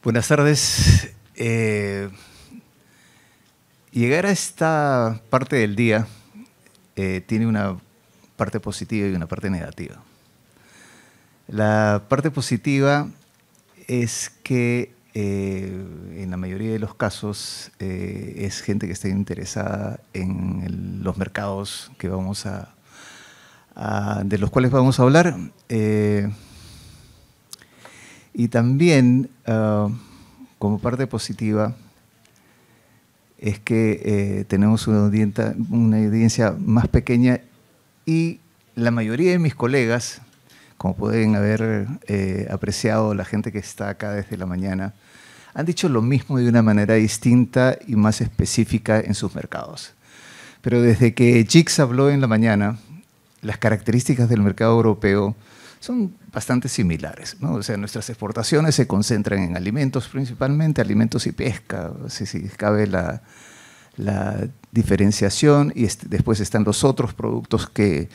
Buenas tardes. Eh, llegar a esta parte del día eh, tiene una parte positiva y una parte negativa. La parte positiva es que eh, en la mayoría de los casos es gente que está interesada en los mercados que vamos a, a, de los cuales vamos a hablar. Y también, eh, como parte positiva, es que eh, tenemos una audiencia, más pequeña y la mayoría de mis colegas, como pueden haber eh, apreciado la gente que está acá desde la mañana, han dicho lo mismo de una manera distinta y más específica en sus mercados. Pero desde que Chicks habló en la mañana, las características del mercado europeo son bastante similares. O sea, nuestras exportaciones se concentran en alimentos principalmente, alimentos y pesca, si, cabe la, diferenciación, y después están los otros productos que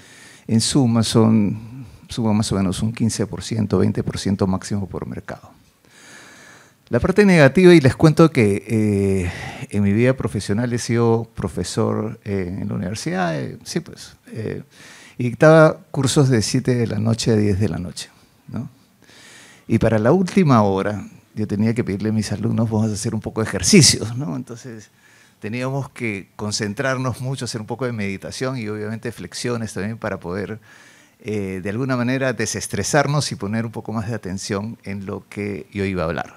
en suma son suma más o menos un 15%, 20% máximo por mercado. La parte negativa, y les cuento que eh, en mi vida profesional he sido profesor eh, en la universidad, eh, sí pues y dictaba cursos de 7 de la noche a 10 de la noche. ¿no? Y para la última hora, yo tenía que pedirle a mis alumnos, vamos a hacer un poco de ejercicios, ¿no? Entonces teníamos que concentrarnos mucho, hacer un poco de meditación y obviamente flexiones también para poder eh, de alguna manera desestresarnos y poner un poco más de atención en lo que yo iba a hablar.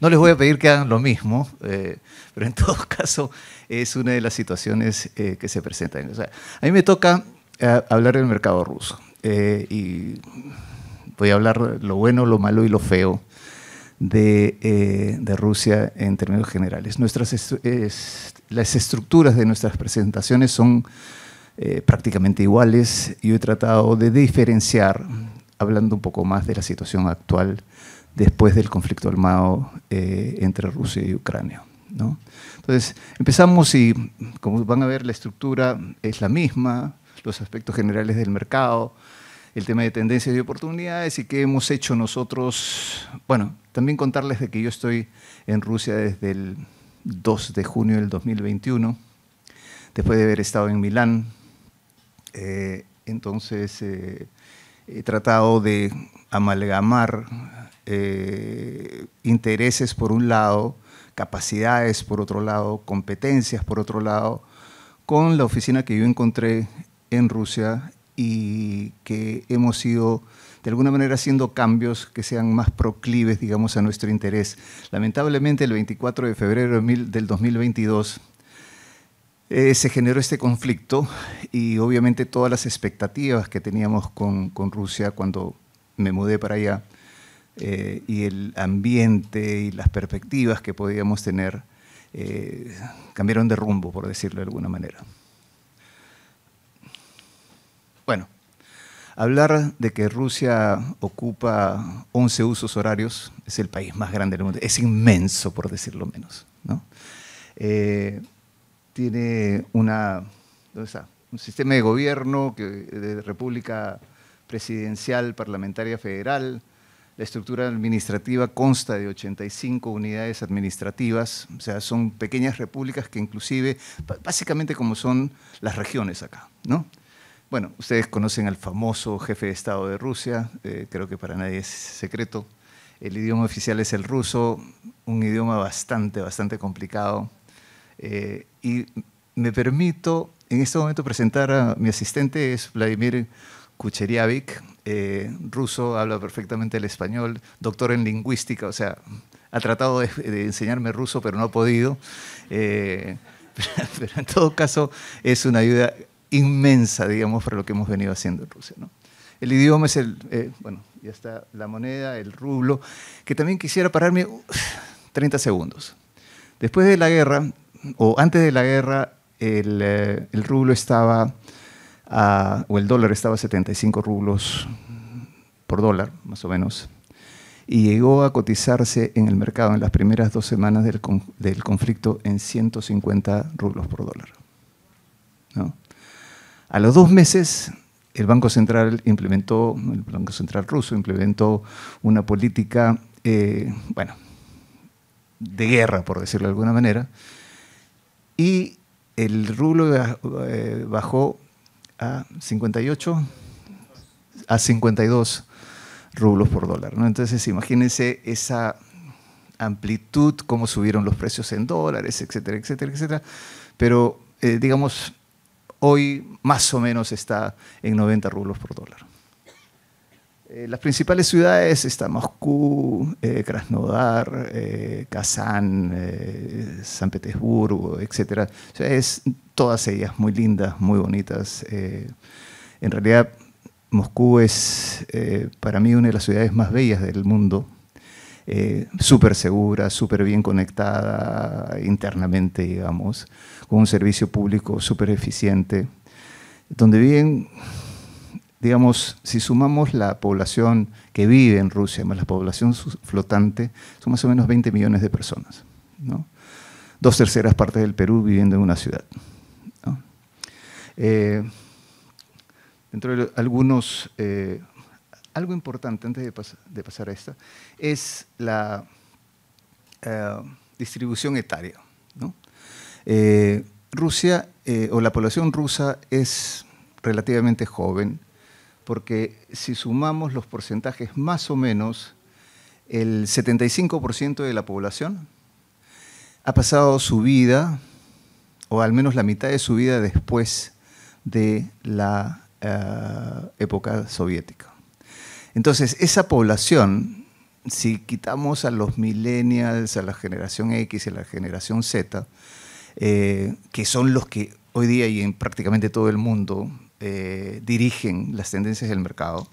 No les voy a pedir que hagan lo mismo, eh, pero en todo caso es una de las situaciones eh, que se presentan. O sea, a mí me toca hablar del mercado ruso. Eh, y voy a hablar lo bueno, lo malo y lo feo de, eh, de Rusia en términos generales. Nuestras las estructuras de nuestras presentaciones son eh, prácticamente iguales. y he tratado de diferenciar, hablando un poco más de la situación actual después del conflicto armado entre Rusia y Ucrania. ¿no? Entonces, empezamos y como van a ver, la estructura es la misma, los aspectos generales del mercado, el tema de tendencias y oportunidades y qué hemos hecho nosotros. Bueno, también contarles de que yo estoy en Rusia desde el 2 de junio del 2021, después de haber estado en Milán. Eh, entonces eh, he tratado de amalgamar eh, intereses por un lado, capacidades por otro lado, competencias por otro lado, con la oficina que yo encontré en Rusia y que hemos ido de alguna manera haciendo cambios que sean más proclives, digamos, a nuestro interés. Lamentablemente, el 24 de febrero del 2022 eh, se generó este conflicto y obviamente todas las expectativas que teníamos con, Rusia cuando me mudé para allá eh, y el ambiente y las perspectivas que podíamos tener eh, cambiaron de rumbo, por decirlo de alguna manera. Bueno, hablar de que Rusia ocupa 11 usos horarios es el país más grande del mundo, es inmenso por decirlo menos. ¿no? Eh, tiene una, un sistema de gobierno de república presidencial, parlamentaria federal. La estructura administrativa consta de 85 unidades administrativas, o sea, son pequeñas repúblicas que inclusive, básicamente como son las regiones acá, ¿no? Bueno, ustedes conocen al famoso jefe de Estado de Rusia, eh, creo que para nadie es secreto. El idioma oficial es el ruso, un idioma bastante, bastante complicado. Eh, y me permito en este momento presentar a mi asistente, es Vladimir Kucheriavik, eh, ruso, habla perfectamente el español, doctor en lingüística, o sea, ha tratado de, enseñarme ruso, pero no ha podido. Pero, pero en todo caso, es una ayuda inmensa, digamos, para lo que hemos venido haciendo en Rusia. ¿no? El idioma es el, eh, bueno, ya está la moneda, el rublo, que también quisiera pararme 30 segundos. Después de la guerra, o antes de la guerra, el, eh, rublo estaba, o el dólar estaba a 75 rublos por dólar, más o menos, y llegó a cotizarse en el mercado en las primeras dos semanas del, del conflicto en 150 rublos por dólar. ¿no? A los dos meses, el Banco Central implementó, el Banco Central ruso implementó una política, eh, bueno, de guerra, por decirlo de alguna manera, y el rublo eh, bajó a 58, a 52 rublos por dólar. Entonces, imagínense esa amplitud, cómo subieron los precios en dólares, etcétera, etcétera, etcétera. Pero, eh, digamos, hoy más o menos está en 90 rublos por dólar. Eh, las principales ciudades están Moscú, eh, Krasnodar, eh, Kazán, San Petersburgo, etc. es todas ellas muy lindas, muy bonitas. en realidad, Moscú es para mí una de las ciudades más bellas del mundo eh, súper segura, súper bien conectada internamente, digamos, con un servicio público súper eficiente, donde viven, digamos, si sumamos la población que vive en Rusia más la población flotante, son más o menos 20 millones de personas, dos terceras partes del Perú viviendo en una ciudad. Eh, dentro de algunos eh, algo importante antes de, pasar a esta es la eh, distribución etaria. Eh, Rusia eh, o la población rusa es relativamente joven porque si sumamos los porcentajes más o menos, el 75% de la población ha pasado su vida, o al menos la mitad de su vida después de la época soviética. Entonces, esa población, si quitamos a los millennials, a la generación X y a la generación Z, eh, que son los que hoy día y en prácticamente todo el mundo eh, dirigen las tendencias del mercado,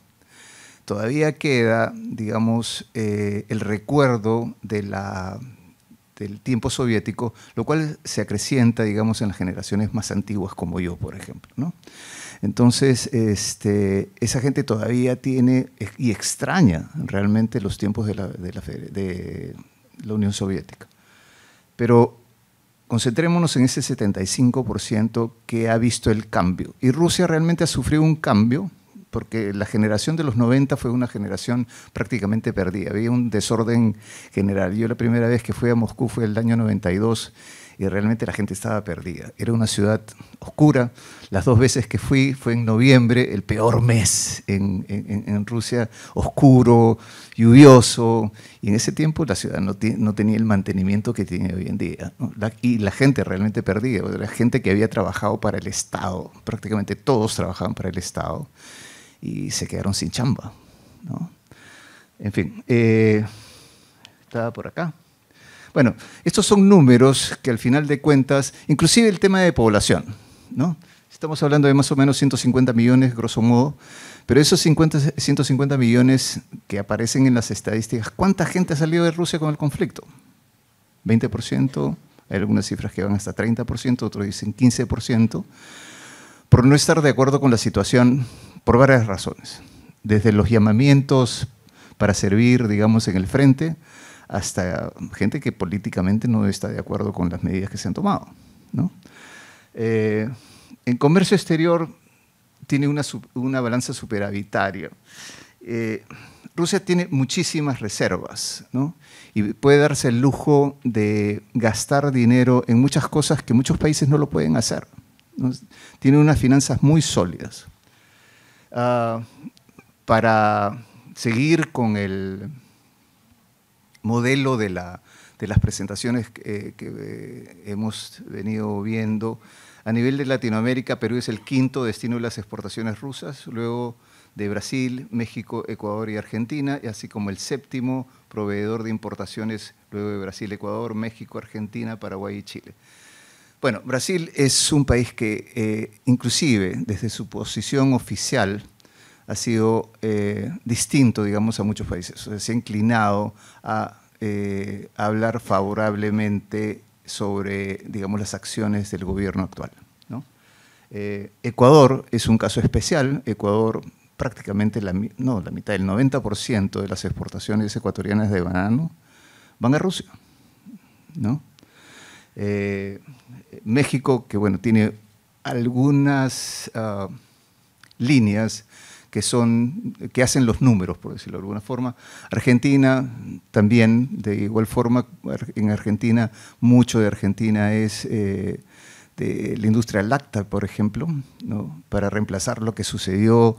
todavía queda, digamos, eh, el recuerdo del tiempo soviético, lo cual se acrecienta, digamos, en las generaciones más antiguas como yo, por ejemplo. ¿no? Entonces, este, esa gente todavía tiene y extraña realmente los tiempos de la, de la Unión Soviética. Pero concentrémonos en ese 75% que ha visto el cambio. Y Rusia realmente ha sufrido un cambio porque la generación de los 90 fue una generación prácticamente perdida. Había un desorden general. Yo la primera vez que fui a Moscú fue el año 92 y realmente la gente estaba perdida. Era una ciudad oscura. Las dos veces que fui fue en noviembre, el peor mes en, Rusia, oscuro, lluvioso, y en ese tiempo la ciudad no, no tenía el mantenimiento que tiene hoy en día. y la gente realmente perdida, la gente que había trabajado para el Estado, prácticamente todos trabajaban para el Estado, y se quedaron sin chamba. ¿no? En fin, eh, estaba por acá. Bueno, estos son números que al final de cuentas, inclusive el tema de población, ¿no? Estamos hablando de más o menos 150 millones, grosso modo, pero esos 150 millones que aparecen en las estadísticas, ¿cuánta gente ha salido de Rusia con el conflicto? ¿20%? Hay algunas cifras que van hasta 30%, otros dicen 15%, por no estar de acuerdo con la situación por varias razones. Desde los llamamientos para servir, digamos, en el frente, hasta gente que políticamente no está de acuerdo con las medidas que se han tomado. ¿no? Eh, en comercio exterior tiene una, balanza superavitaria. Eh, Rusia tiene muchísimas reservas y puede darse el lujo de gastar dinero en muchas cosas que muchos países no lo pueden hacer. Tiene unas finanzas muy sólidas. Ah, para seguir con el modelo de, las presentaciones eh, que eh, hemos venido viendo. A nivel de Latinoamérica, Perú es el quinto destino de las exportaciones rusas, luego de Brasil, México, Ecuador y Argentina, así como el séptimo proveedor de importaciones luego de Brasil, Ecuador, México, Argentina, Paraguay y Chile. Bueno, Brasil es un país que eh, inclusive desde su posición oficial ha sido eh, distinto, digamos, a muchos países. se ha inclinado a eh, hablar favorablemente sobre, digamos, las acciones del gobierno actual. Eh, Ecuador es un caso especial. Ecuador prácticamente la, no, la mitad, el 90% de las exportaciones ecuatorianas de banano van a Rusia. México, que bueno, tiene algunas ah, líneas que, son, que hacen los números, por decirlo de alguna forma. Argentina también, de igual forma, en Argentina, mucho de Argentina es eh, de la industria láctea, por ejemplo, ¿no? para reemplazar lo que sucedió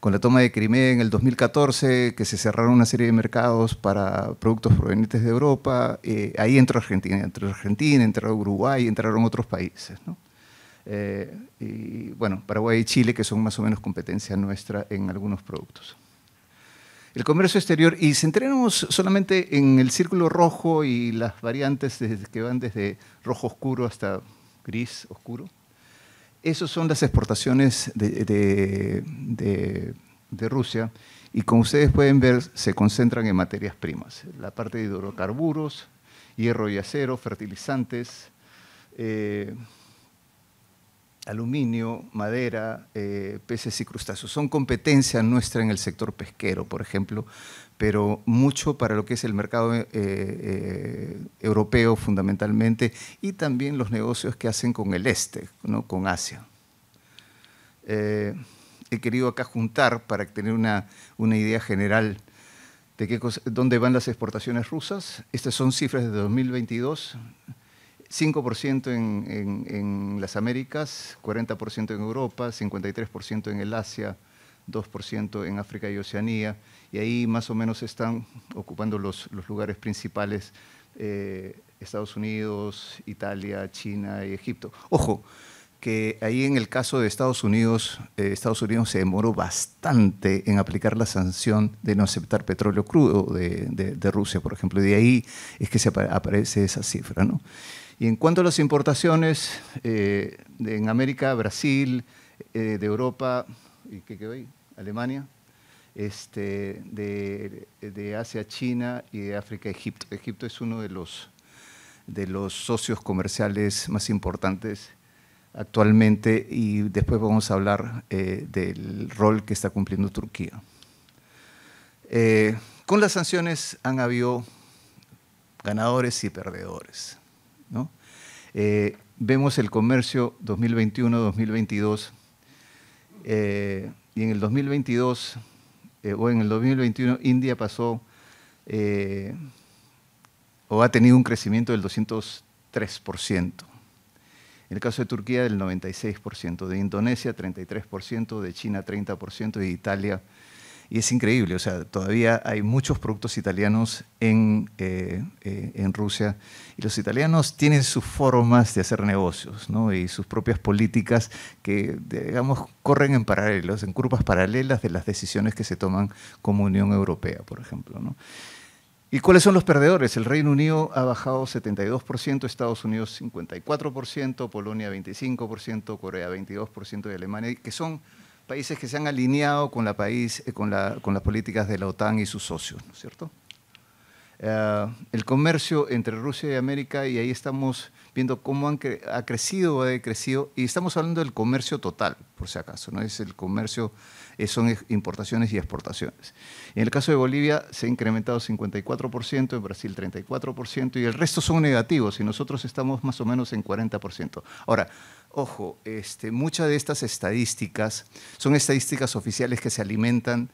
con la toma de Crimea en el 2014, que se cerraron una serie de mercados para productos provenientes de Europa, eh, ahí entró Argentina, entró Argentina, entró Uruguay, entraron otros países. ¿no? Eh, y bueno, Paraguay y Chile, que son más o menos competencia nuestra en algunos productos. El comercio exterior, y centrémonos solamente en el círculo rojo y las variantes que van desde rojo oscuro hasta gris oscuro. Esas son las exportaciones de, Rusia y como ustedes pueden ver, se concentran en materias primas, la parte de hidrocarburos, hierro y acero, fertilizantes, eh, aluminio, madera, eh, peces y crustáceos. Son competencia nuestra en el sector pesquero, por ejemplo, pero mucho para lo que es el mercado eh, eh, europeo fundamentalmente y también los negocios que hacen con el este, con Asia. he querido acá juntar para tener una, una idea general de dónde van las exportaciones rusas. Estas son cifras de 2022. 5% en, las Américas, 40% en Europa, 53% en el Asia, 2% en África y Oceanía, y ahí más o menos están ocupando los, lugares principales eh, Estados Unidos, Italia, China y Egipto. Ojo, que ahí en el caso de Estados Unidos, eh, Estados Unidos se demoró bastante en aplicar la sanción de no aceptar petróleo crudo de, Rusia, por ejemplo. De ahí es que se aparece esa cifra, ¿no? Y en cuanto a las importaciones, eh, en América, Brasil, eh, de Europa, ¿y qué quedó Alemania, este, de, Asia, China y de África, Egipto. Egipto es uno de los, de los socios comerciales más importantes actualmente y después vamos a hablar eh, del rol que está cumpliendo Turquía. con las sanciones han habido ganadores y perdedores. Eh, vemos el comercio 2021-2022 eh, y en el 2022 eh, o en el 2021 India pasó o ha tenido un crecimiento del 203%. En el caso de Turquía, del 96%, de Indonesia, 33%, de China, 30% y de Italia, y es increíble, o sea, todavía hay muchos productos italianos eh, eh, en, Rusia y los italianos tienen sus formas de hacer negocios ¿no? y sus propias políticas que, digamos, corren en paralelos, en curvas paralelas de las decisiones que se toman como Unión Europea, por ejemplo. ¿no? ¿Y cuáles son los perdedores? El Reino Unido ha bajado 72%, Estados Unidos 54%, Polonia 25%, Corea 22% y Alemania, que son países que se han alineado con, la país, eh, con, la, con las políticas de la OTAN y sus socios, ¿no es cierto? Eh, el comercio entre Rusia y América y ahí estamos viendo cómo han ha crecido o ha decrecido y estamos hablando del comercio total, por si acaso, no es el comercio, eh, son importaciones y exportaciones. En el caso de Bolivia se ha incrementado 54%, en Brasil 34% y el resto son negativos y nosotros estamos más o menos en 40%. Ahora, Ojo, este, muchas de estas estadísticas son estadísticas oficiales que se alimentan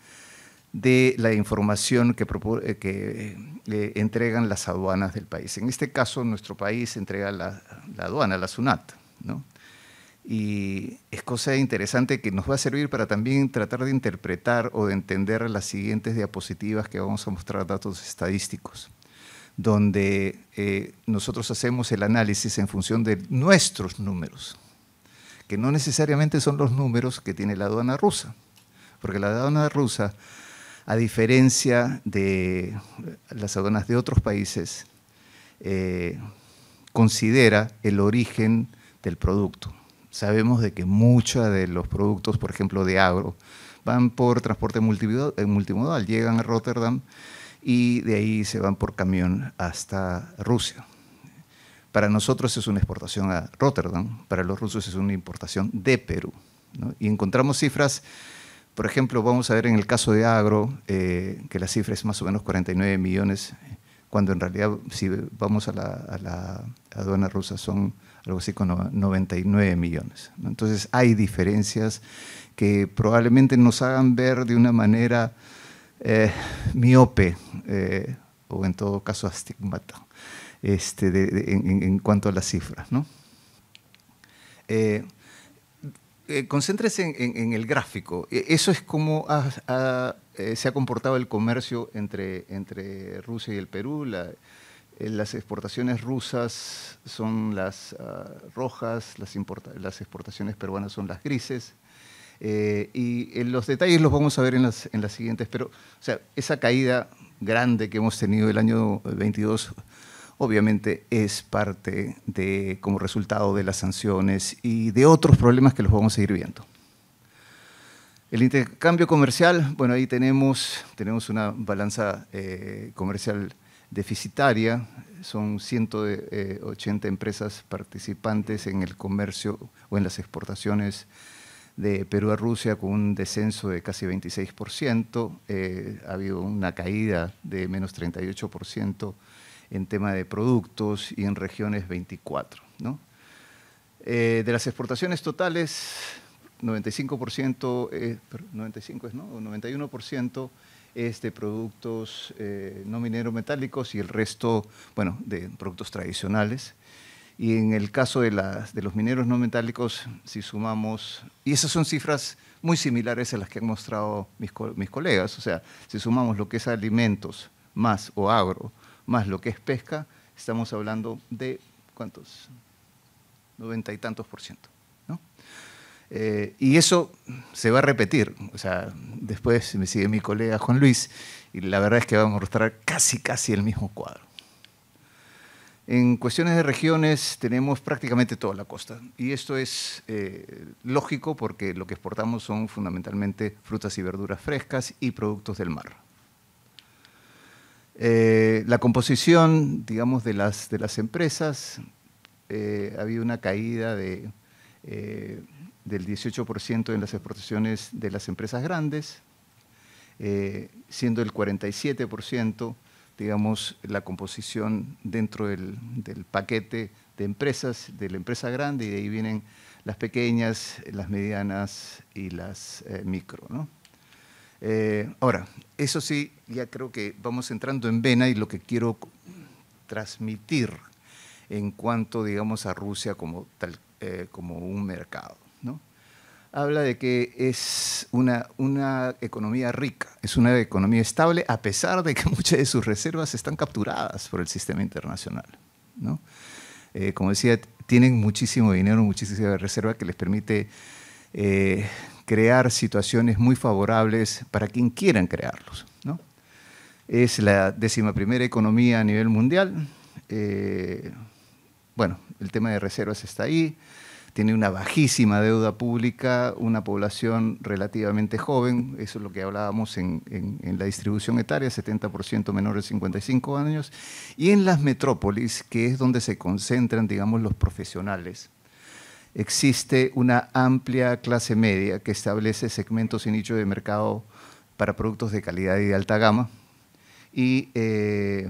de la información que, eh, que eh, entregan las aduanas del país. En este caso, nuestro país entrega la, la aduana, la SUNAT. ¿no? Y es cosa interesante que nos va a servir para también tratar de interpretar o de entender las siguientes diapositivas que vamos a mostrar datos estadísticos, donde eh, nosotros hacemos el análisis en función de nuestros números que no necesariamente son los números que tiene la aduana rusa, porque la aduana rusa, a diferencia de las aduanas de otros países, eh, considera el origen del producto. Sabemos de que muchos de los productos, por ejemplo, de agro, van por transporte eh, multimodal, llegan a Rotterdam y de ahí se van por camión hasta Rusia. Para nosotros es una exportación a Rotterdam, para los rusos es una importación de Perú. Y encontramos cifras, por ejemplo, vamos a ver en el caso de agro, eh, que la cifra es más o menos 49 millones, cuando en realidad si vamos a la, aduana rusa son algo así como 99 millones. Entonces hay diferencias que probablemente nos hagan ver de una manera eh, miope eh, o en todo caso astigmata este, en, cuanto a las cifras. ¿no? Eh, eh, concéntrese en, el gráfico. E, eso es cómo eh, se ha comportado el comercio entre, entre Rusia y el Perú. las exportaciones rusas son las ah, rojas, las, exportaciones peruanas son las grises. y los detalles los vamos a ver en las, siguientes, pero o sea, esa caída grande que hemos tenido el año 22 obviamente es parte de, como resultado de las sanciones y de otros problemas que los vamos a seguir viendo. El intercambio comercial, bueno, ahí tenemos, tenemos una balanza eh, comercial deficitaria, son 180 eh, empresas participantes en el comercio o en las exportaciones de Perú a Rusia con un descenso de casi 26%, eh, ha habido una caída de menos 38% en tema de productos y en regiones 24. Eh, de las exportaciones totales, 95%, 95 eh, es, 91% es de productos eh, no minero-metálicos y el resto, bueno, de productos tradicionales. Y en el caso de, las, de los mineros no metálicos, si sumamos, y esas son cifras muy similares a las que han mostrado mis, mis colegas, o sea, si sumamos lo que es alimentos más o agro, más lo que es pesca, estamos hablando de cuántos, noventa y tantos por ciento. ¿no? Eh, y eso se va a repetir. O sea, después me sigue mi colega Juan Luis y la verdad es que vamos a mostrar casi, casi el mismo cuadro. En cuestiones de regiones tenemos prácticamente toda la costa y esto es eh, lógico porque lo que exportamos son fundamentalmente frutas y verduras frescas y productos del mar. Eh, la composición, digamos, de las, de las empresas, eh, había ha habido una caída eh, del 18% en las exportaciones de las empresas grandes, siendo el 47%, digamos, la composición dentro del, paquete de empresas, de la empresa grande, y de ahí vienen las pequeñas, las medianas y las micro. ¿no? Eh, ahora, eso sí, ya creo que vamos entrando en vena y lo que quiero transmitir en cuanto, digamos, a Rusia como, tal, eh, como un mercado. ¿no? Habla de que es una, una economía rica, es una economía estable, a pesar de que muchas de sus reservas están capturadas por el sistema internacional. ¿no? Eh, como decía, tienen muchísimo dinero, muchísima reserva que les permite crear situaciones muy favorables para quien quieran crearlos. Es la primera economía a nivel mundial. Eh, bueno, el tema de reservas está ahí. Tiene una bajísima deuda pública, una población relativamente joven, eso es lo que hablábamos en, en la distribución etaria, 70% menores de 55 años, y en las metrópolis, que es donde se concentran, digamos, los profesionales existe una amplia clase media que establece segmentos y nichos de mercado para productos de calidad y de alta gama. Y eh,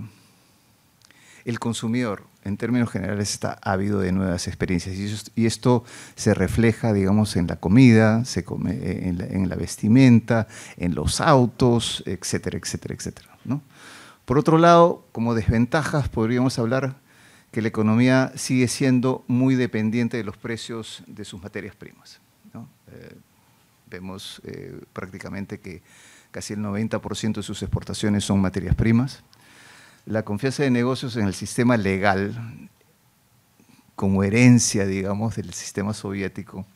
el consumidor, en términos generales, está ávido de nuevas experiencias. Y, esto se refleja, digamos, en la comida, eh, en, la, vestimenta, en los autos, etcétera, etcétera, etcétera. Por otro lado, como desventajas podríamos hablar que la economía sigue siendo muy dependiente de los precios de sus materias primas. Eh, vemos eh, prácticamente que casi el 90% de sus exportaciones son materias primas. La confianza de negocios en el sistema legal, como herencia, digamos, del sistema soviético,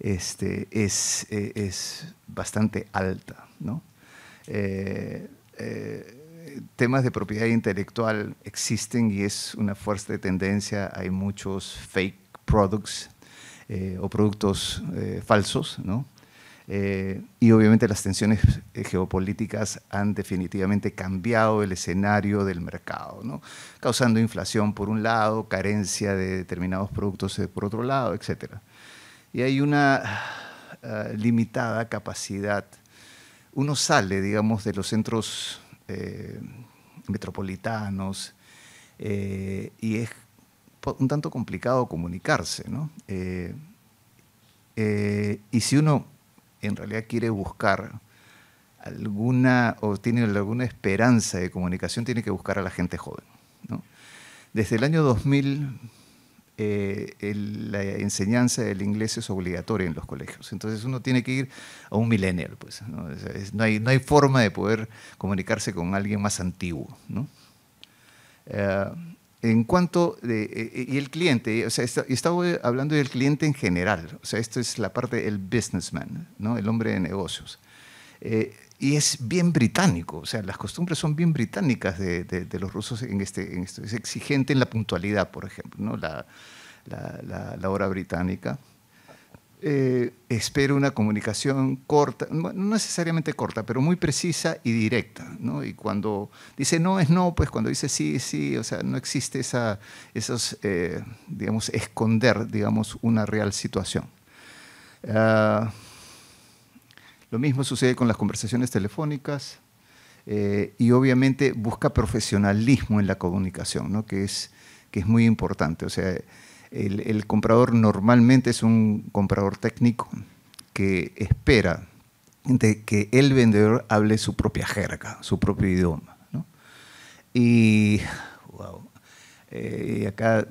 este, es, eh, es bastante alta. ¿no? temas de propiedad intelectual existen y es una fuerte tendencia. Hay muchos fake products eh, o productos eh, falsos, ¿no? Eh, y obviamente las tensiones geopolíticas han definitivamente cambiado el escenario del mercado, ¿no? causando inflación por un lado, carencia de determinados productos por otro lado, etc. Y hay una ah, limitada capacidad. Uno sale, digamos, de los centros eh, metropolitanos, eh, y es un tanto complicado comunicarse, eh, y si uno en realidad quiere buscar alguna o tiene alguna esperanza de comunicación, tiene que buscar a la gente joven. Desde el año 2000 eh, la enseñanza del inglés es obligatoria en los colegios. Entonces uno tiene que ir a un millennial, pues. ¿no? hay, forma de poder comunicarse con alguien más antiguo, eh, en cuanto de, eh, y el cliente, o sea, estaba hablando del cliente en general, o sea, esto es la parte del businessman, ¿no? El hombre de negocios y es bien británico, o sea, las costumbres son bien británicas de, de, los rusos en, este, en esto. Es exigente en la puntualidad, por ejemplo, ¿no? la, la, hora británica. Eh, espero una comunicación corta, no necesariamente corta, pero muy precisa y directa. ¿no? Y cuando dice no es no, pues cuando dice sí sí, o sea, no existe esa, esos, eh, digamos, esconder, digamos, una real situación. Ah, lo mismo sucede con las conversaciones telefónicas eh, y obviamente busca profesionalismo en la comunicación, ¿no? que, es, que es muy importante. O sea, el, comprador normalmente es un comprador técnico que espera que el vendedor hable su propia jerga, su propio idioma. ¿no? Y eh, y acá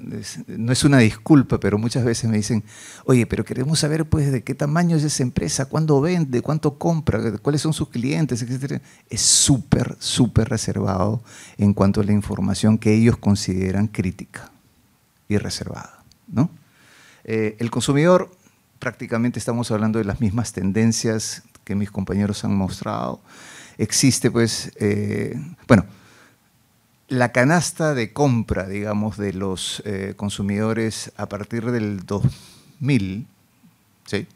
no es una disculpa, pero muchas veces me dicen, oye, pero queremos saber pues de qué tamaño es esa empresa, cuándo vende, cuánto compra, cuáles son sus clientes, etc. Es súper, súper reservado en cuanto a la información que ellos consideran crítica y reservada. ¿no? Eh, el consumidor, prácticamente estamos hablando de las mismas tendencias que mis compañeros han mostrado. Existe pues, eh, bueno, la canasta de compra, digamos, de los eh, consumidores a partir del 2000, ¿sí?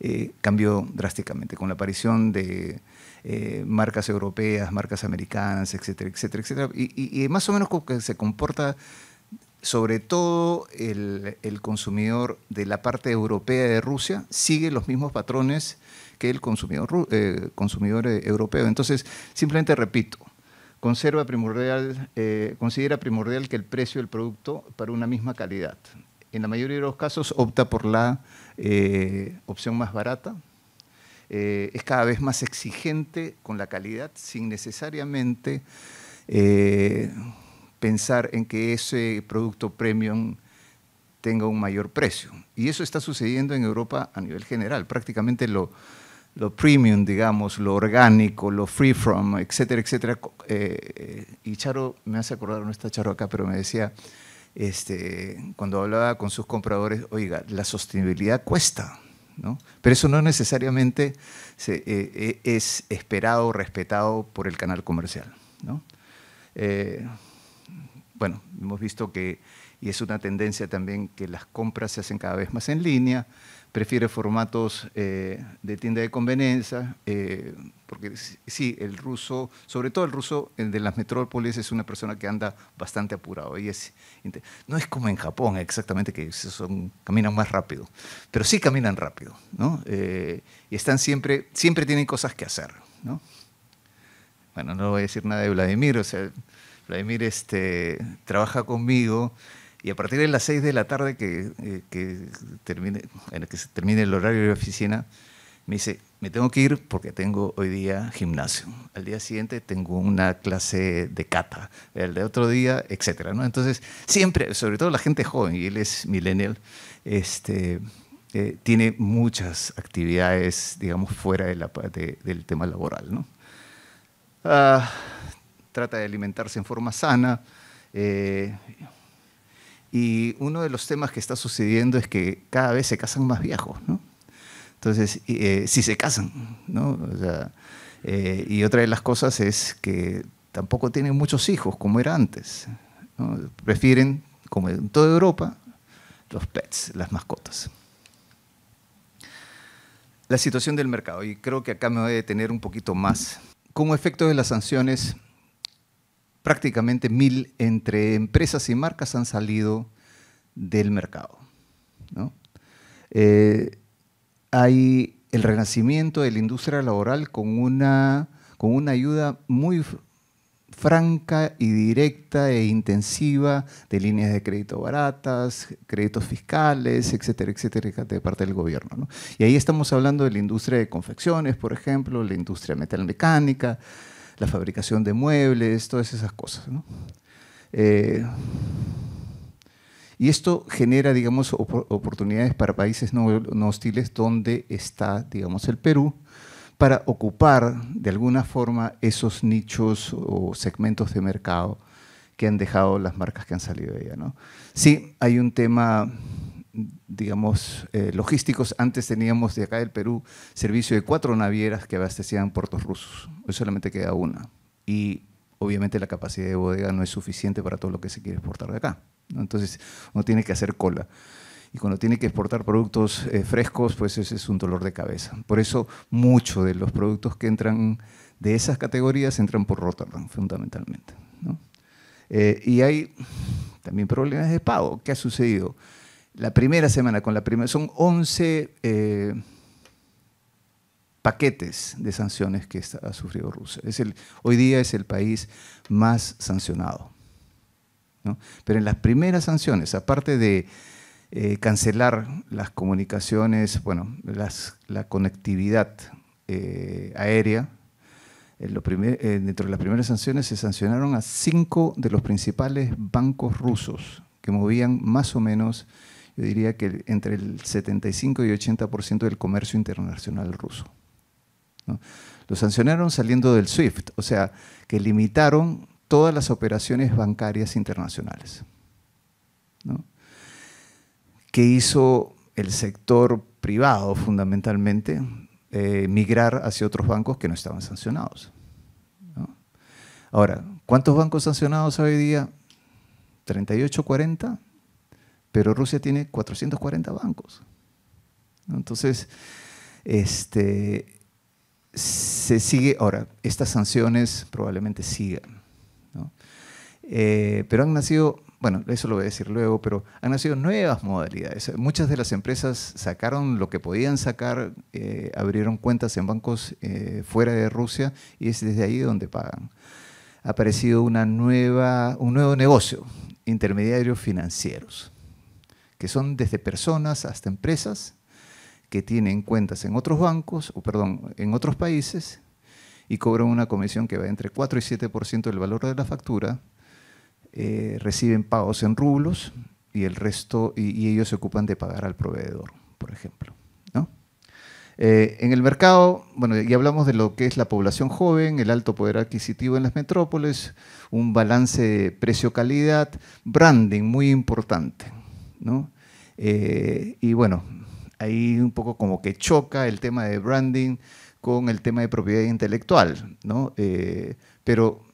Eh, cambió drásticamente con la aparición de eh, marcas europeas, marcas americanas, etcétera, etcétera, etcétera. Y, más o menos como que se comporta sobre todo el, consumidor de la parte europea de Rusia sigue los mismos patrones que el consumidor, consumidor europeo. Entonces, simplemente repito, Conserva primordial, eh, considera primordial que el precio del producto para una misma calidad. En la mayoría de los casos opta por la eh, opción más barata. Eh, es cada vez más exigente con la calidad sin necesariamente pensar en que ese producto premium tenga un mayor precio. Y eso está sucediendo en Europa a nivel general. Prácticamente lo, lo premium, digamos, lo orgánico, lo free from, etcétera, etcétera. Eh, eh, y Charo, me hace acordar, no está Charo acá, pero me decía, este, cuando hablaba con sus compradores, oiga, la sostenibilidad cuesta, ¿no? Pero eso no necesariamente eh, es esperado, respetado por el canal comercial, bueno, hemos visto que, y es una tendencia también, que las compras se hacen cada vez más en línea, prefiere formatos eh, de tienda de conveniencia, eh, porque sí, el ruso, sobre todo el ruso el de las metrópolis, es una persona que anda bastante apurado. Y no es como en Japón exactamente, que son, caminan más rápido, pero sí caminan rápido, eh, y están siempre, siempre tienen cosas que hacer, Bueno, no voy a decir nada de Vladimir, o sea, Vladimir este, trabaja conmigo y a partir de las 6 de la tarde que, eh, que, termine, en el que se termine el horario de oficina, me dice, me tengo que ir porque tengo hoy día gimnasio. Al día siguiente tengo una clase de cata. El de otro día, etcétera, ¿no? Entonces, siempre, sobre todo la gente joven, y él es millennial, este, eh, tiene muchas actividades, digamos, fuera de la, del tema laboral, ¿no? Ah, trata de alimentarse en forma sana. Eh, y uno de los temas que está sucediendo es que cada vez se casan más viejos, ¿no? Entonces, eh, si se casan, ¿no? Eh, y otra de las cosas es que tampoco tienen muchos hijos como era antes. Prefieren, como en toda Europa, los pets, las mascotas. La situación del mercado, y creo que acá me voy a detener un poquito más. Como efecto de las sanciones, prácticamente mil entre empresas y marcas han salido del mercado. Eh, hay el renacimiento de la industria laboral con una, con una ayuda muy franca y directa e intensiva de líneas de crédito baratas, créditos fiscales, etcétera, etcétera, de parte del gobierno. Y ahí estamos hablando de la industria de confecciones, por ejemplo, la industria metalmecánica, la fabricación de muebles, todas esas cosas. Eh, y esto genera, digamos, oportunidades para países no, hostiles donde está, digamos, el Perú, para ocupar de alguna forma esos nichos o segmentos de mercado que han dejado las marcas que han salido de ella. Sí, hay un tema digamos, eh, logísticos. Antes teníamos de acá del Perú servicio de cuatro navieras que abastecían puertos rusos. Hoy solamente queda una. Y obviamente la capacidad de bodega no es suficiente para todo lo que se quiere exportar de acá. Entonces uno tiene que hacer cola. Y cuando tiene que exportar productos eh, frescos, pues ese es un dolor de cabeza. Por eso muchos de los productos que entran de esas categorías entran por Rotterdam, fundamentalmente. Eh, y hay también problemas de pago. ¿Qué ha sucedido? la primera semana, con la primera, son 11 eh, paquetes de sanciones que ha sufrido Rusia. Es el, hoy día es el país más sancionado. Pero en las primeras sanciones, aparte de eh, cancelar las comunicaciones, bueno, las, la conectividad eh, aérea, dentro de las primeras sanciones se sancionaron a cinco de los principales bancos rusos que movían más o menos yo diría que entre el 75 y 80% del comercio internacional ruso. Lo sancionaron saliendo del SWIFT, o sea, que limitaron todas las operaciones bancarias internacionales. ¿Qué hizo el sector privado fundamentalmente? Eh, migrar hacia otros bancos que no estaban sancionados. Ahora, ¿cuántos bancos sancionados hoy día? ¿38, 40? pero Rusia tiene 440 bancos. Entonces, este, se sigue, ahora, estas sanciones probablemente sigan, eh, pero han nacido, bueno, eso lo voy a decir luego, pero han nacido nuevas modalidades. Muchas de las empresas sacaron lo que podían sacar, eh, abrieron cuentas en bancos eh, fuera de Rusia y es desde ahí donde pagan. Ha aparecido una nueva, un nuevo negocio, intermediarios financieros que son desde personas hasta empresas que tienen cuentas en otros bancos, o perdón, en otros países, y cobran una comisión que va entre 4 y 7% del valor de la factura, eh, reciben pagos en rublos y el resto, y, ellos se ocupan de pagar al proveedor, por ejemplo. Eh, en el mercado, bueno, ya hablamos de lo que es la población joven, el alto poder adquisitivo en las metrópoles, un balance precio-calidad, branding muy importante. ¿no? Eh, y bueno, ahí un poco como que choca el tema de branding con el tema de propiedad intelectual, ¿no? Eh, pero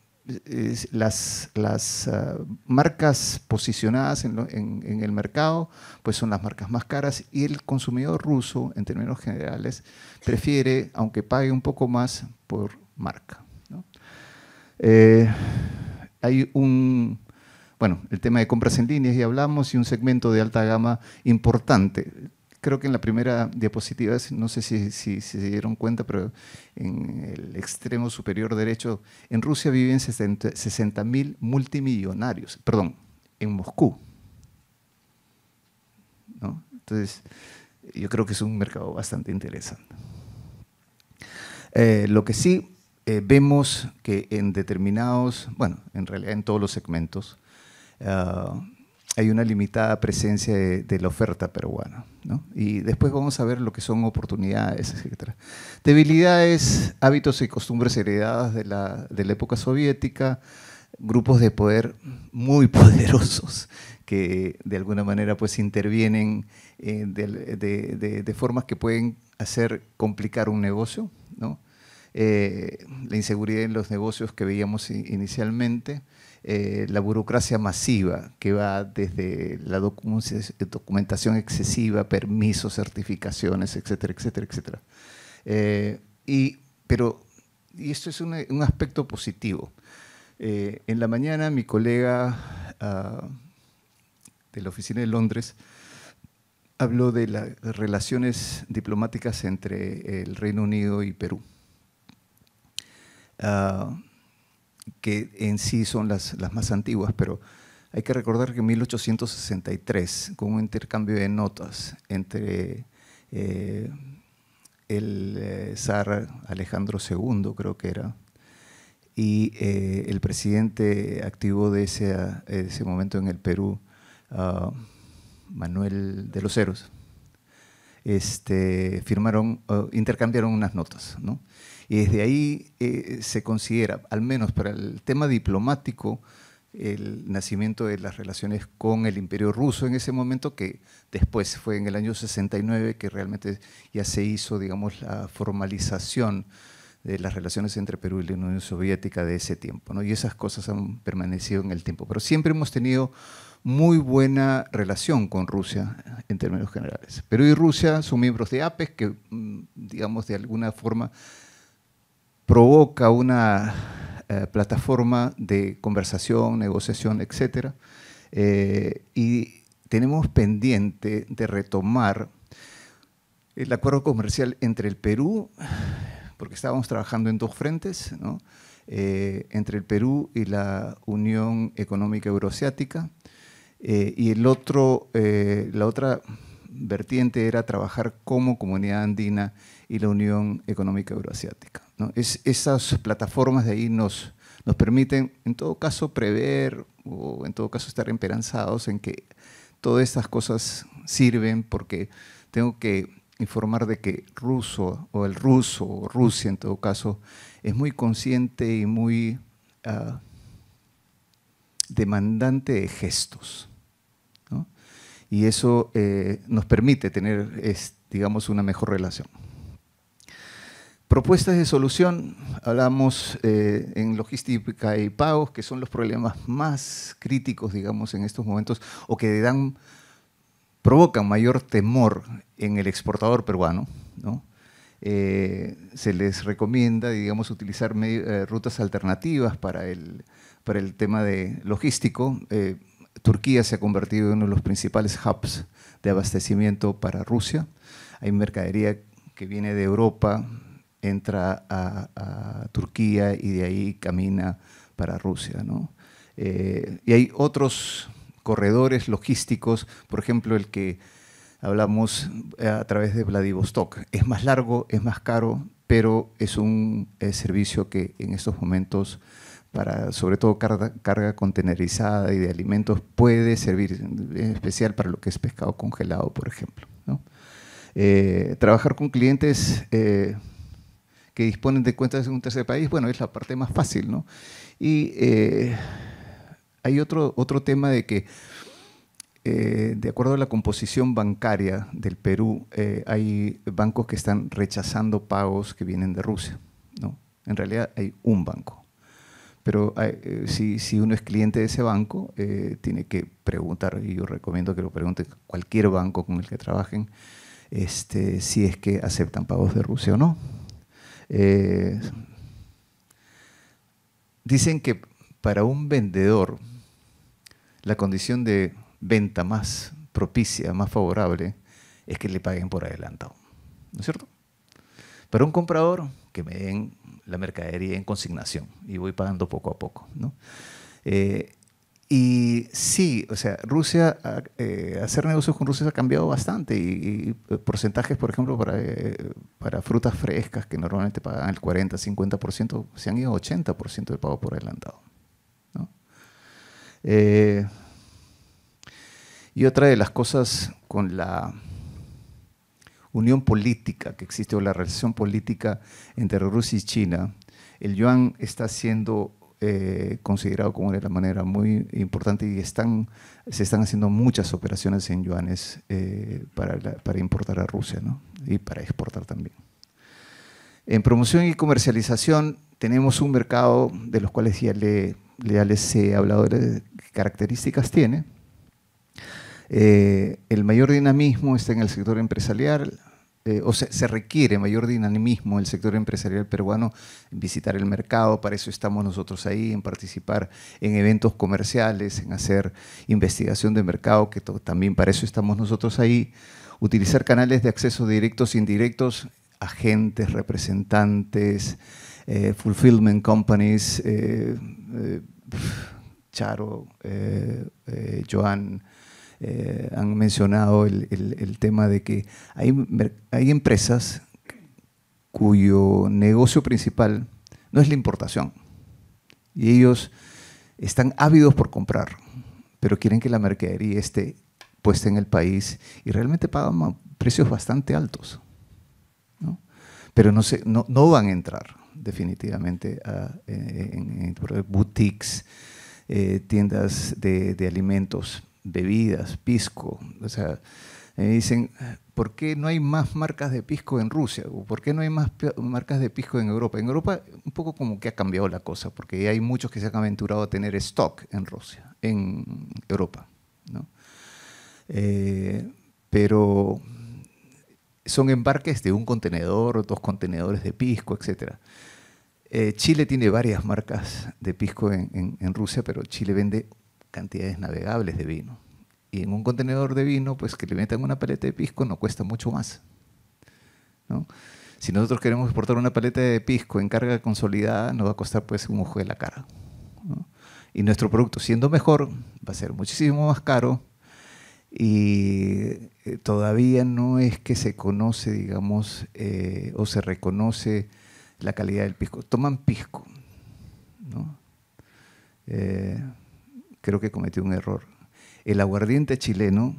las, las ah, marcas posicionadas en, el mercado pues son las marcas más caras y el consumidor ruso en términos generales prefiere aunque pague un poco más por marca eh, hay un bueno, el tema de compras en líneas ya hablamos y un segmento de alta gama importante. Creo que en la primera diapositiva, no sé si, se dieron cuenta, pero en el extremo superior derecho, en Rusia viven 60 mil multimillonarios, perdón, en Moscú. Entonces, yo creo que es un mercado bastante interesante. Eh, lo que sí eh, vemos que en determinados, bueno, en realidad en todos los segmentos, Ah, hay una limitada presencia de, la oferta peruana. Y después vamos a ver lo que son oportunidades, etc. Debilidades, hábitos y costumbres heredadas de la, época soviética, grupos de poder muy poderosos que de alguna manera pues intervienen eh, de, formas que pueden hacer complicar un negocio, eh, la inseguridad en los negocios que veíamos inicialmente, eh, la burocracia masiva que va desde la documentación excesiva, permisos, certificaciones, etcétera, etcétera, etcétera. Eh, y, pero, y esto es un, aspecto positivo. Eh, en la mañana mi colega ah, de la oficina de Londres habló de las relaciones diplomáticas entre el Reino Unido y Perú. Ah, que en sí son las, más antiguas, pero hay que recordar que en 1863, con un intercambio de notas entre eh, el eh, zar Alejandro II, creo que era, y eh, el presidente activo de ese, momento en el Perú, ah, Manuel de los Heros, este, firmaron, ah, intercambiaron unas notas, ¿no? Y desde ahí eh, se considera, al menos para el tema diplomático, el nacimiento de las relaciones con el imperio ruso en ese momento, que después fue en el año 69 que realmente ya se hizo, digamos, la formalización de las relaciones entre Perú y la Unión Soviética de ese tiempo. ¿no? Y esas cosas han permanecido en el tiempo. Pero siempre hemos tenido muy buena relación con Rusia en términos generales. Perú y Rusia son miembros de APES, que, mm, digamos, de alguna forma provoca una eh, plataforma de conversación, negociación, etc. Eh, y tenemos pendiente de retomar el acuerdo comercial entre el Perú, porque estábamos trabajando en dos frentes, ¿no? Eh, entre el Perú y la Unión Económica Euroasiática, y el otro, la otra vertiente era trabajar como comunidad andina y la Unión Económica Euroasiática. esas plataformas de ahí nos, nos permiten, en todo caso, prever o en todo caso estar emperanzados en que todas estas cosas sirven porque tengo que informar de que ruso o el ruso o Rusia en todo caso es muy consciente y muy ah, demandante de gestos y eso eh, nos permite tener, digamos, una mejor relación. Propuestas de solución, hablamos eh, en logística y pagos, que son los problemas más críticos, digamos, en estos momentos, o que dan, provocan mayor temor en el exportador peruano. Eh, se les recomienda, digamos, utilizar rutas alternativas para el, para el tema de logístico Turquía se ha convertido en uno de los principales hubs de abastecimiento para Rusia. Hay mercadería que viene de Europa, entra a, Turquía y de ahí camina para Rusia. Eh, y hay otros corredores logísticos, por ejemplo, el que hablamos eh, a través de Vladivostok. Es más largo, es más caro, pero es un eh, servicio que en estos momentos sobre todo carga, contenerizada y de alimentos puede servir en especial para lo que es pescado congelado, por ejemplo. Eh, trabajar con clientes eh, que disponen de cuentas en un tercer país, bueno, es la parte más fácil, ¿no? Y eh, hay otro, otro tema de que, de acuerdo a la composición bancaria del Perú, hay bancos que están rechazando pagos que vienen de Rusia, ¿no? En realidad hay un banco pero eh, eh, si, uno es cliente de ese banco, eh, tiene que preguntar, y yo recomiendo que lo pregunte cualquier banco con el que trabajen, este, si es que aceptan pagos de Rusia o no. dicen que para un vendedor, la condición de venta más propicia, más favorable, es que le paguen por adelantado. ¿No es cierto? Para un comprador, que me den la mercadería en consignación y voy pagando poco a poco. Eh, y sí, o sea, Rusia, ah, eh, hacer negocios con Rusia ha cambiado bastante y, eh, porcentajes, por ejemplo, para, frutas frescas que normalmente pagan el 40, 50%, se han ido 80% de pago por adelantado. y otra de las cosas con la unión política que existe o la relación política entre Rusia y China, el yuan está siendo eh, considerado como de la manera muy importante y están, se están haciendo muchas operaciones en yuanes eh, para, importar a Rusia ¿no? y para exportar también. En promoción y comercialización tenemos un mercado de los cuales ya, le, ya les he hablado de características tiene. Eh, el mayor dinamismo está en el sector empresarial, eh, o sea, se, requiere mayor dinamismo el sector empresarial peruano en visitar el mercado, para eso estamos nosotros ahí, en participar en eventos comerciales, en hacer investigación de mercado, que también para eso estamos nosotros ahí, utilizar canales de acceso directos e indirectos, agentes, representantes, eh, fulfillment companies, eh, Charo, Joan. Eh, han mencionado el, tema de que hay, empresas cuyo negocio principal no es la importación. Y ellos están ávidos por comprar, pero quieren que la mercadería esté puesta en el país y realmente pagan precios bastante altos. Pero no, se, no, van a entrar definitivamente a, eh, en, boutiques, eh, tiendas de alimentos bebidas, pisco. O sea, me dicen, ¿por qué no hay más marcas de pisco en Rusia? por qué no hay más marcas de pisco en Europa? En Europa un poco como que ha cambiado la cosa, porque hay muchos que se han aventurado a tener stock en Rusia, en Europa. Eh, pero son embarques de un contenedor, dos contenedores de pisco, etc. Eh, Chile tiene varias marcas de pisco en Rusia, pero Chile vende cantidades navegables de vino. Y en un contenedor de vino, pues que le metan una paleta de pisco no cuesta mucho más. Si nosotros queremos exportar una paleta de pisco en carga consolidada, nos va a costar pues un ojo de la cara. Y nuestro producto, siendo mejor, va a ser muchísimo más caro y eh, todavía no es que se conoce, digamos, eh, o se reconoce la calidad del pisco. Toman pisco, ¿no? Eh, creo que cometió un error. El aguardiente chileno,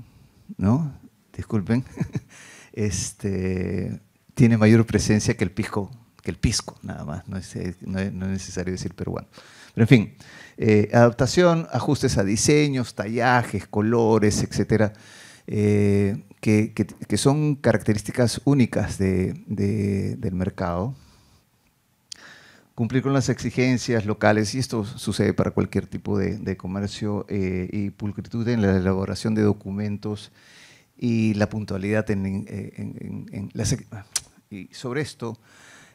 ¿no? Disculpen, este, tiene mayor presencia que el pisco, que el pisco, nada más. No es, necesario decir peruano. Pero en fin, eh, adaptación, ajustes a diseños, tallajes, colores, etcétera, eh, que, son características únicas del mercado cumplir con las exigencias locales, y esto sucede para cualquier tipo de, comercio, eh, y pulcritud en la elaboración de documentos y la puntualidad en, ah, y sobre esto,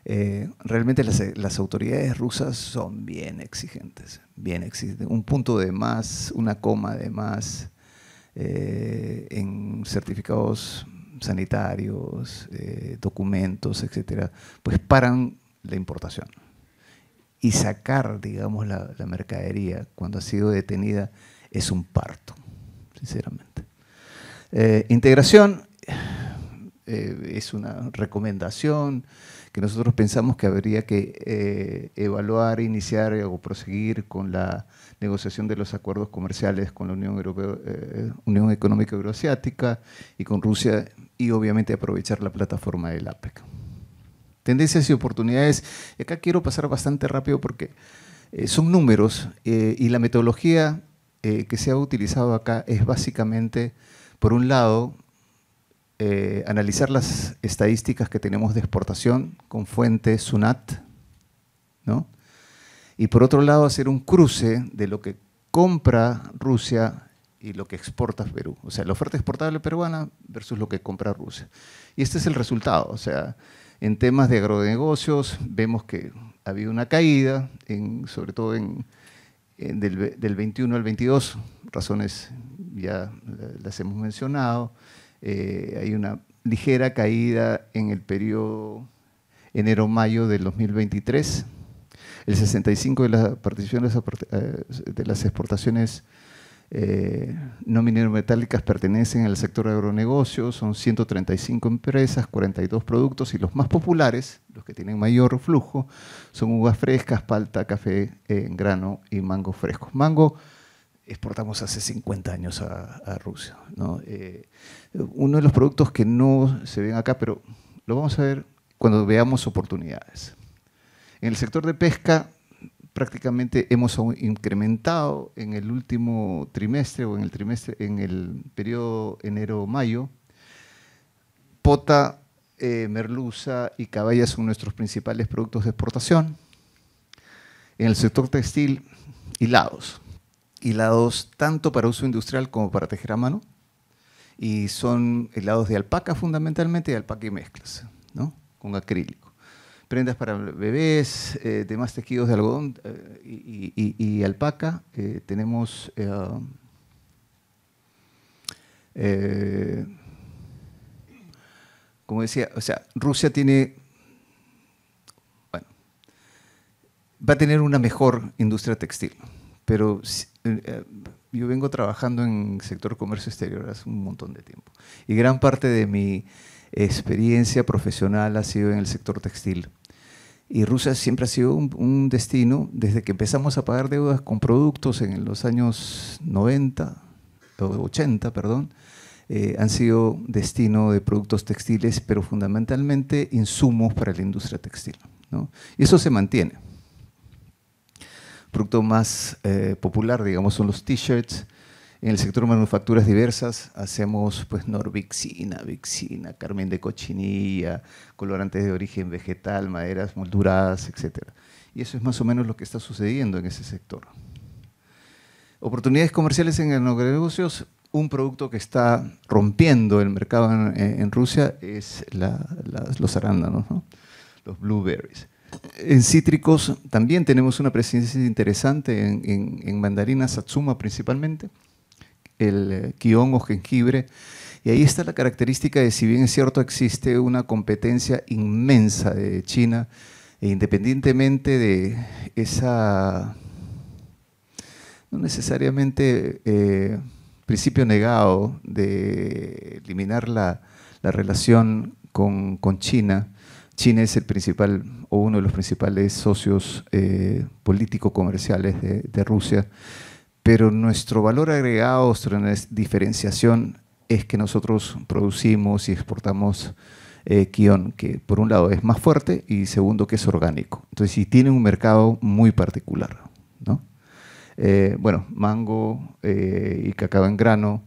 eh, realmente las, autoridades rusas son bien exigentes, bien exigentes. Un punto de más, una coma de más eh, en certificados sanitarios, documentos, etcétera, pues paran la importación y sacar, digamos, la, mercadería cuando ha sido detenida es un parto, sinceramente. Eh, integración eh, es una recomendación que nosotros pensamos que habría que eh, evaluar, iniciar o proseguir con la negociación de los acuerdos comerciales con la Unión, Europea, Unión Económica Euroasiática y con Rusia y obviamente aprovechar la plataforma del APEC tendencias y oportunidades. acá quiero pasar bastante rápido porque eh, son números eh, y la metodología eh, que se ha utilizado acá es básicamente, por un lado, analizar las estadísticas que tenemos de exportación con fuente SUNAT, ¿no? Y por otro lado, hacer un cruce de lo que compra Rusia y lo que exporta Perú. O sea, la oferta exportable peruana versus lo que compra Rusia. Y este es el resultado. O sea, en temas de agronegocios vemos que había una caída, en, sobre todo en, del, 21 al 22, razones ya las hemos mencionado. Eh, hay una ligera caída en el periodo enero-mayo del 2023. El 65% de, las participaciones eh, de las exportaciones no eh, no metálicas pertenecen al sector agronegocio, son 135 empresas, 42 productos y los más populares, los que tienen mayor flujo, son uvas frescas, palta, café en eh, grano y mango fresco. Mango exportamos hace 50 años a, Rusia. Eh, uno de los productos que no se ven acá, pero lo vamos a ver cuando veamos oportunidades. En el sector de pesca prácticamente hemos incrementado en el último trimestre o en el trimestre en el periodo enero-mayo. Pota, eh, merluza y caballa son nuestros principales productos de exportación. En el sector textil, hilados. Hilados tanto para uso industrial como para tejer a mano. Y son hilados de alpaca fundamentalmente, y alpaca y mezclas, ¿no? con acrílico prendas para bebés, eh, demás tejidos de algodón eh, y, alpaca. tenemos eh, como decía, o sea, Rusia tiene, bueno, va a tener una mejor industria textil, pero yo vengo trabajando en el sector comercio exterior hace un montón de tiempo y gran parte de mi experiencia profesional ha sido en el sector textil. Y Rusia siempre ha sido un, destino, desde que empezamos a pagar deudas con productos en los años 90, 80, perdón, eh, han sido destino de productos textiles, pero fundamentalmente insumos para la industria textil. Y eso se mantiene. El producto más eh, popular, digamos, son los t-shirts, en el sector manufacturas diversas hacemos pues norvixina, vixina, carmen de cochinilla, colorantes de origen vegetal, maderas molduradas, etc. Y eso es más o menos lo que está sucediendo en ese sector. Oportunidades comerciales en agronegocios. Un producto que está rompiendo el mercado en, Rusia es los arándanos, los blueberries. En cítricos también tenemos una presencia interesante en mandarinas, satsuma principalmente el eh, guión o jengibre. Y ahí está la característica de, si bien es cierto, existe una competencia inmensa de China, e independientemente de esa, no necesariamente eh, principio negado de eliminar la, relación con, China, China es el principal o uno de los principales socios eh, político-comerciales de, de Rusia pero nuestro valor agregado, nuestra diferenciación es que nosotros producimos y exportamos eh, que por un lado es más fuerte y segundo que es orgánico. Entonces, sí tiene un mercado muy particular. ¿no? Eh, bueno, mango eh, y cacao en grano,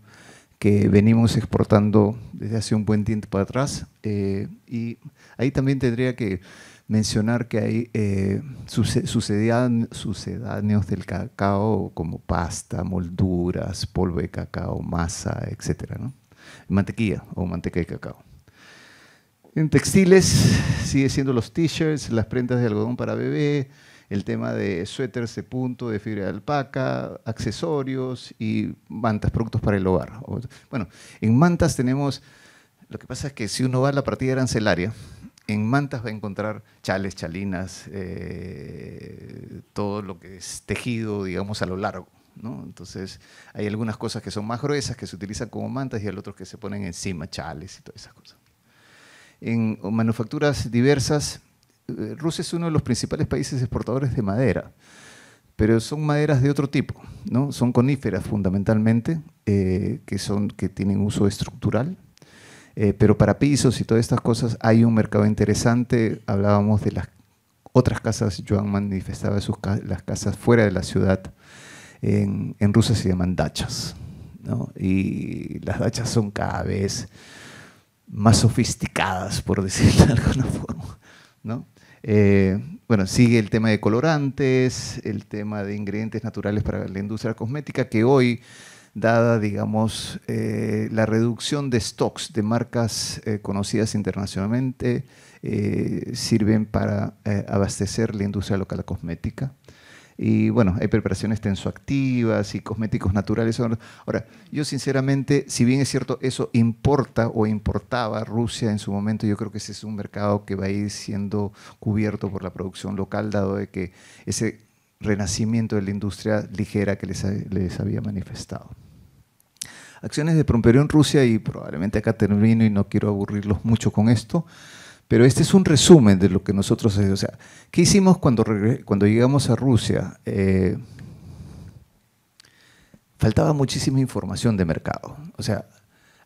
que venimos exportando desde hace un buen tiempo para atrás, eh, y ahí también tendría que mencionar que hay eh, sucedáneos del cacao como pasta, molduras, polvo de cacao, masa, etcétera. Mantequilla o manteca de cacao. En textiles sigue siendo los t-shirts, las prendas de algodón para bebé, el tema de suéteres de punto, de fibra de alpaca, accesorios y mantas, productos para el hogar. Bueno, en mantas tenemos, lo que pasa es que si uno va a la partida arancelaria, en mantas va a encontrar chales, chalinas, eh, todo lo que es tejido, digamos, a lo largo. Entonces, hay algunas cosas que son más gruesas, que se utilizan como mantas, y hay otros que se ponen encima, chales y todas esas cosas. En manufacturas diversas, eh, Rusia es uno de los principales países exportadores de madera, pero son maderas de otro tipo, ¿no? son coníferas fundamentalmente, eh, que, son, que tienen uso estructural eh, pero para pisos y todas estas cosas hay un mercado interesante. Hablábamos de las otras casas, Joan manifestaba sus las casas fuera de la ciudad. En, en Rusia se llaman dachas. ¿no? Y las dachas son cada vez más sofisticadas, por decirlo de alguna forma. ¿no? Eh, bueno, sigue el tema de colorantes, el tema de ingredientes naturales para la industria cosmética, que hoy dada, digamos, eh, la reducción de stocks de marcas eh, conocidas internacionalmente, eh, sirven para abastecer la industria local cosmética. Y bueno, hay preparaciones tensoactivas y cosméticos naturales. Ahora, yo sinceramente, si bien es cierto, eso importa o importaba Rusia en su momento, yo creo que ese es un mercado que va a ir siendo cubierto por la producción local, dado de que ese renacimiento de la industria ligera que les, había manifestado. Acciones de Promperio en Rusia, y probablemente acá termino y no quiero aburrirlos mucho con esto, pero este es un resumen de lo que nosotros, o sea, ¿qué hicimos cuando, cuando llegamos a Rusia? Eh, faltaba muchísima información de mercado. O sea,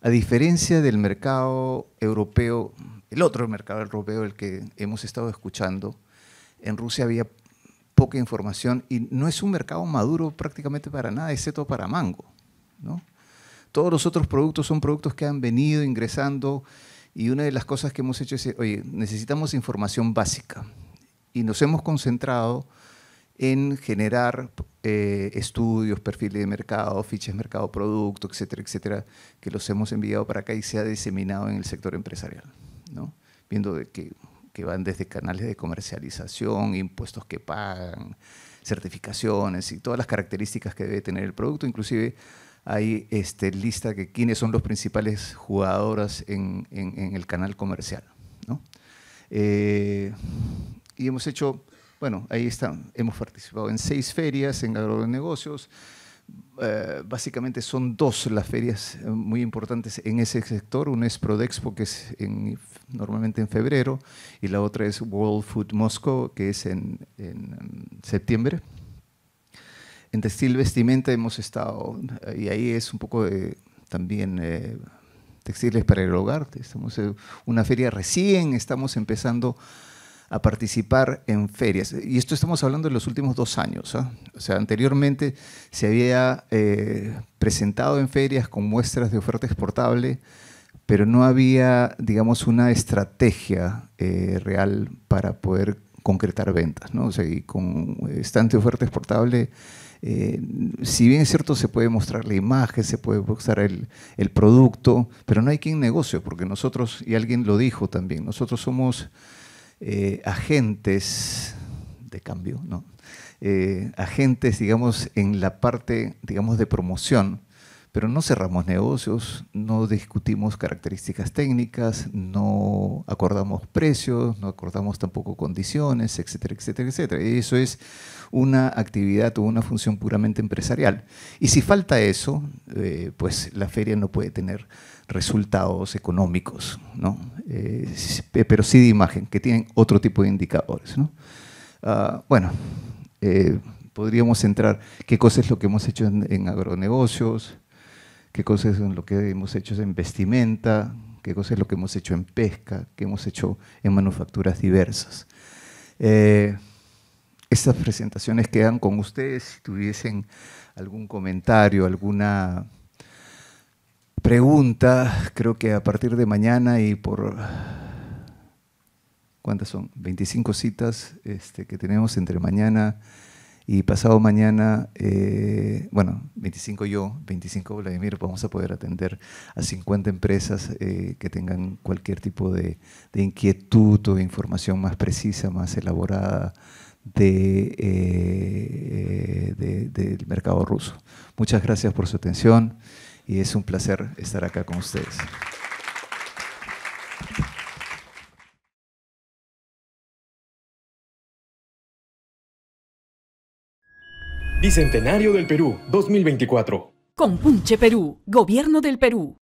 a diferencia del mercado europeo, el otro mercado europeo, el que hemos estado escuchando, en Rusia había poca información y no es un mercado maduro prácticamente para nada, excepto para mango. ¿no? Todos los otros productos son productos que han venido ingresando y una de las cosas que hemos hecho es, oye, necesitamos información básica y nos hemos concentrado en generar eh, estudios, perfiles de mercado, fichas mercado producto, etcétera, etcétera, que los hemos enviado para acá y se ha diseminado en el sector empresarial, ¿no? viendo de que que van desde canales de comercialización, impuestos que pagan, certificaciones y todas las características que debe tener el producto. Inclusive hay este, lista de quiénes son los principales jugadoras en, el canal comercial. Eh, y hemos hecho, bueno, ahí están, hemos participado en seis ferias en agronegocios, eh, básicamente son dos las ferias eh, muy importantes en ese sector. Una es Prodexpo, que es normalmente en febrero, y la otra es World Food Moscow, que es en, septiembre. En textil vestimenta hemos estado, y ahí es un poco también eh, textiles para el hogar. Estamos en una feria recién, estamos empezando a participar en ferias. Y esto estamos hablando de los últimos dos años. ¿ah? O sea, anteriormente se había eh, presentado en ferias con muestras de oferta exportable, pero no había, digamos, una estrategia eh, real para poder concretar ventas. ¿no? O sea, y con eh, estante oferta exportable... si bien es cierto, se puede mostrar la imagen, se puede mostrar el, el producto, pero no hay quien negocio, porque nosotros, y alguien lo dijo también, nosotros somos eh, agentes de cambio, ¿no? Eh, agentes, digamos, en la parte, digamos, de promoción pero no cerramos negocios, no discutimos características técnicas, no acordamos precios, no acordamos tampoco condiciones, etcétera, etcétera, etcétera. Y eso es una actividad o una función puramente empresarial. Y si falta eso, eh, pues la feria no puede tener resultados económicos, ¿no? Eh, pero sí de imagen, que tienen otro tipo de indicadores. Ah, bueno, eh, podríamos entrar qué cosa es lo que hemos hecho en agronegocios, qué cosas es lo que hemos hecho en vestimenta, qué cosas es lo que hemos hecho en pesca, qué hemos hecho en manufacturas diversas. Eh, estas presentaciones quedan con ustedes. Si tuviesen algún comentario, alguna pregunta, creo que a partir de mañana y por... ¿Cuántas son? 25 citas este, que tenemos entre mañana y pasado mañana, eh, bueno, 25 yo, 25 Vladimir, vamos a poder atender a 50 empresas eh, que tengan cualquier tipo de, inquietud o información más precisa, más elaborada eh, del mercado ruso. Muchas gracias por su atención y es un placer estar acá con ustedes. Bicentenario del Perú, 2024. Con Punche Perú, Gobierno del Perú.